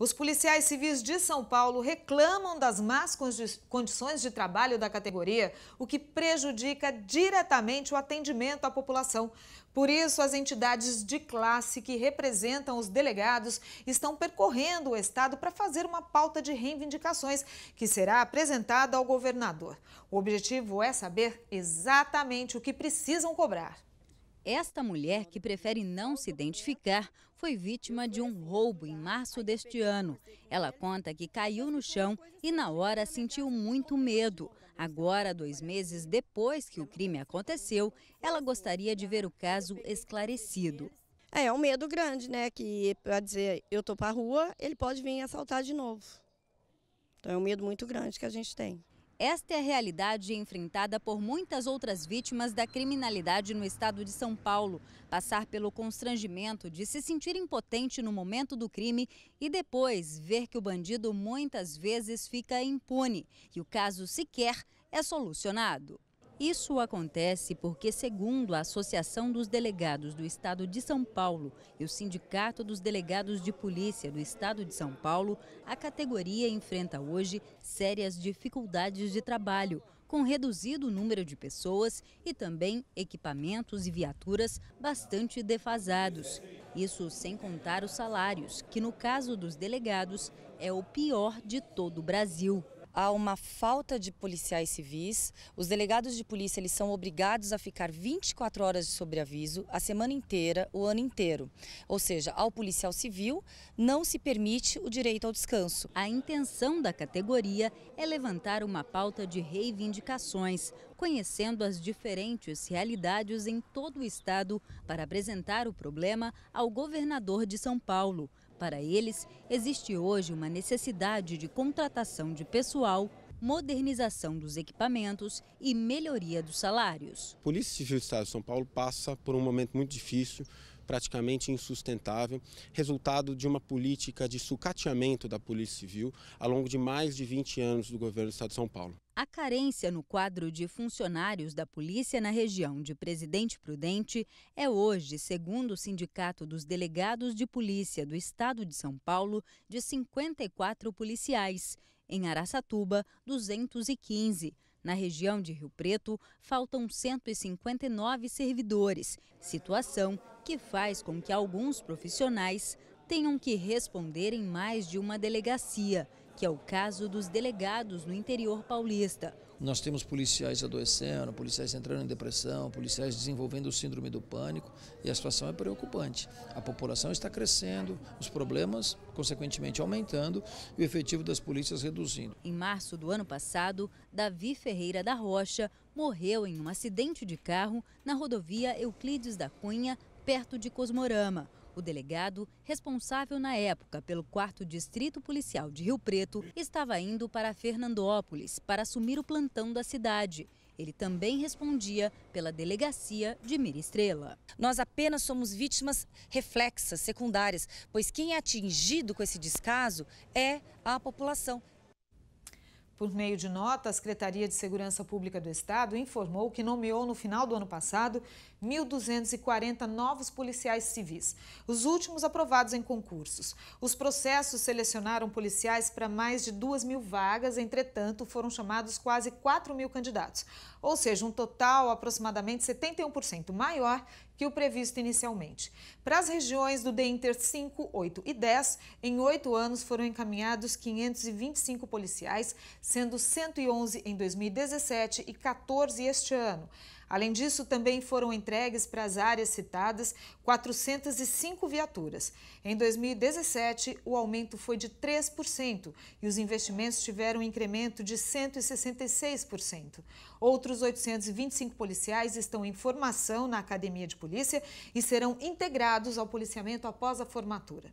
Os policiais civis de São Paulo reclamam das más condições de trabalho da categoria, o que prejudica diretamente o atendimento à população. Por isso, as entidades de classe que representam os delegados estão percorrendo o estado para fazer uma pauta de reivindicações que será apresentada ao governador. O objetivo é saber exatamente o que precisam cobrar. Esta mulher, que prefere não se identificar, foi vítima de um roubo em março deste ano. Ela conta que caiu no chão e, na hora, sentiu muito medo. Agora, dois meses depois que o crime aconteceu, ela gostaria de ver o caso esclarecido. É, é um medo grande, né? Que, para dizer, eu tô para a rua, ele pode vir assaltar de novo. Então é um medo muito grande que a gente tem. Esta é a realidade enfrentada por muitas outras vítimas da criminalidade no estado de São Paulo. Passar pelo constrangimento de se sentir impotente no momento do crime e depois ver que o bandido muitas vezes fica impune e o caso sequer é solucionado. Isso acontece porque, segundo a Associação dos Delegados do Estado de São Paulo e o Sindicato dos Delegados de Polícia do Estado de São Paulo, a categoria enfrenta hoje sérias dificuldades de trabalho, com reduzido número de pessoas e também equipamentos e viaturas bastante defasados. Isso sem contar os salários, que no caso dos delegados é o pior de todo o Brasil há uma falta de policiais civis. Os delegados de polícia eles são obrigados a ficar 24 horas de sobreaviso a semana inteira, o ano inteiro. Ou seja, ao policial civil não se permite o direito ao descanso. A intenção da categoria é levantar uma pauta de reivindicações, conhecendo as diferentes realidades em todo o estado para apresentar o problema ao governador de São Paulo. Para eles, existe hoje uma necessidade de contratação de pessoal, modernização dos equipamentos e melhoria dos salários. A Polícia Civil do Estado de São Paulo passa por um momento muito difícil praticamente insustentável, resultado de uma política de sucateamento da Polícia Civil ao longo de mais de 20 anos do governo do Estado de São Paulo. A carência no quadro de funcionários da polícia na região de Presidente Prudente é hoje, segundo o Sindicato dos Delegados de Polícia do Estado de São Paulo, de 54 policiais. Em Araçatuba, 215 na região de Rio Preto, faltam 159 servidores, situação que faz com que alguns profissionais tenham que responder em mais de uma delegacia que é o caso dos delegados no interior paulista. Nós temos policiais adoecendo, policiais entrando em depressão, policiais desenvolvendo síndrome do pânico e a situação é preocupante. A população está crescendo, os problemas, consequentemente, aumentando e o efetivo das polícias reduzindo. Em março do ano passado, Davi Ferreira da Rocha morreu em um acidente de carro na rodovia Euclides da Cunha, perto de Cosmorama. O delegado, responsável na época pelo 4 Distrito Policial de Rio Preto, estava indo para Fernandópolis para assumir o plantão da cidade. Ele também respondia pela delegacia de Mira Estrela. Nós apenas somos vítimas reflexas, secundárias, pois quem é atingido com esse descaso é a população, por meio de nota, a Secretaria de Segurança Pública do Estado informou que nomeou no final do ano passado 1.240 novos policiais civis, os últimos aprovados em concursos. Os processos selecionaram policiais para mais de 2 mil vagas, entretanto, foram chamados quase 4 mil candidatos, ou seja, um total aproximadamente 71% maior que o previsto inicialmente. Para as regiões do DENTER 5, 8 e 10, em oito anos foram encaminhados 525 policiais, sendo 111 em 2017 e 14 este ano. Além disso, também foram entregues para as áreas citadas 405 viaturas. Em 2017, o aumento foi de 3% e os investimentos tiveram um incremento de 166%. Outros 825 policiais estão em formação na Academia de Polícia e serão integrados ao policiamento após a formatura.